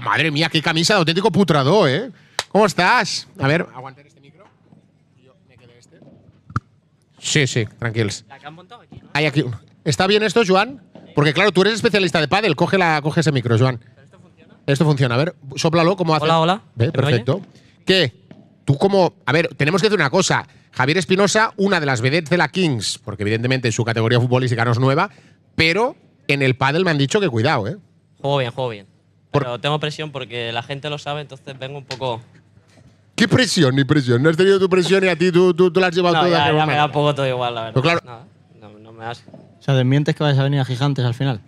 madre mía, qué camisa de auténtico putrado, ¿eh? ¿Cómo estás? A ver, aguantar este micro. Yo me quedé este. Sí, sí, tranquilos. La que han montado aquí, ¿no? Hay aquí. ¿Está bien esto, Joan? Porque claro, tú eres especialista de pádel, coge, la, coge ese micro, Joan. esto funciona? Esto funciona, a ver, soplalo como hace. Hola, hola. Perfecto. ¿Qué? Tú como, a ver, tenemos que hacer una cosa. Javier Espinosa, una de las vedettes de la Kings, porque evidentemente su categoría futbolística no es nueva, pero en el pádel me han dicho que cuidado, ¿eh? Juego bien, juego bien. Pero tengo presión porque la gente lo sabe, entonces vengo un poco. ¿Qué presión ni presión? No has tenido tu presión y a ti tú, tú, la has llevado no, toda. Ya, ya me da poco todo igual, la pues verdad. claro. No, no, me das. O sea, desmientes que vas a venir a Gigantes al final.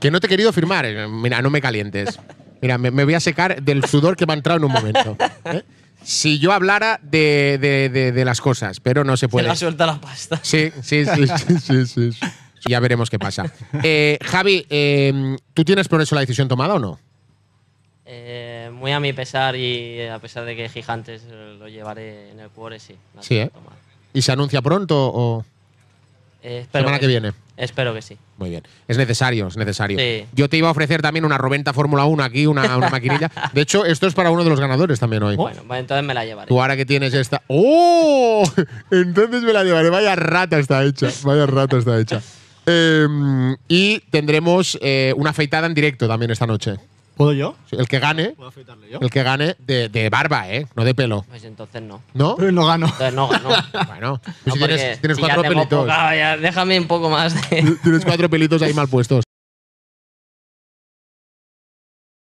Que no te he querido firmar. Eh. Mira, no me calientes. Mira, me, voy a secar del sudor que me ha entrado en un momento. ¿eh? Si yo hablara de, de, de, las cosas, pero no se puede. Se la suelta la pasta. sí, sí, sí. sí, sí. Ya veremos qué pasa. Eh, Javi, eh, ¿tú tienes por eso la decisión tomada o no? Eh, muy a mi pesar y a pesar de que Gigantes lo llevaré en el cuore, sí. Sí, ¿eh? ¿Y se anuncia pronto o...? semana que, viene. Espero que sí. Muy bien. Es necesario, es necesario. Yo te iba a ofrecer también una Roventa Fórmula 1 aquí, una, una maquinilla. de hecho, esto es para uno de los ganadores también hoy. Bueno, pues entonces me la llevaré. Tú ahora que tienes esta. ¡Oh! entonces me la llevaré. Vaya rata está hecha. Vaya rata está hecha. Eh, y tendremos eh, una afeitada en directo también esta noche. ¿Puedo yo? El que gane. afeitarle yo? El que gane de, barba, ¿eh? No de pelo. Pues entonces no. ¿No? no gano. no gano. bueno, pues si tienes, cuatro pelitos. déjame un poco más. tienes cuatro pelitos ahí mal puestos.